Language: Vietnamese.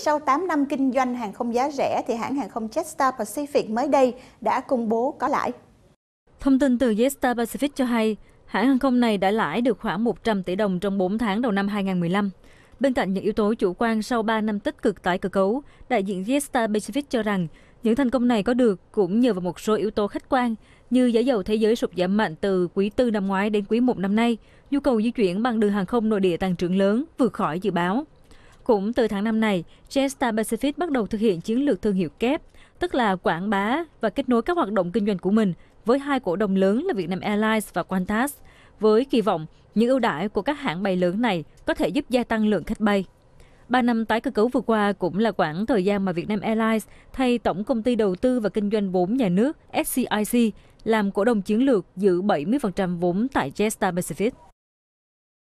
Sau 8 năm kinh doanh hàng không giá rẻ thì hãng hàng không Jetstar Pacific mới đây đã công bố có lãi. Thông tin từ Jetstar Pacific cho hay, hãng hàng không này đã lãi được khoảng 100 tỷ đồng trong 4 tháng đầu năm 2015. Bên cạnh những yếu tố chủ quan sau 3 năm tích cực tái cơ cấu, đại diện Jetstar Pacific cho rằng những thành công này có được cũng nhờ vào một số yếu tố khách quan như giá dầu thế giới sụt giảm mạnh từ quý tư năm ngoái đến quý một năm nay, nhu cầu di chuyển bằng đường hàng không nội địa tăng trưởng lớn, vượt khỏi dự báo. Cũng từ tháng 5 này, Jetstar Pacific bắt đầu thực hiện chiến lược thương hiệu kép, tức là quảng bá và kết nối các hoạt động kinh doanh của mình với hai cổ đông lớn là Vietnam Airlines và Qantas, với kỳ vọng những ưu đãi của các hãng bay lớn này có thể giúp gia tăng lượng khách bay. 3 năm tái cơ cấu vừa qua cũng là khoảng thời gian mà Vietnam Airlines thay Tổng Công ty Đầu tư và Kinh doanh vốn nhà nước SCIC làm cổ đông chiến lược giữ 70% vốn tại Jetstar Pacific.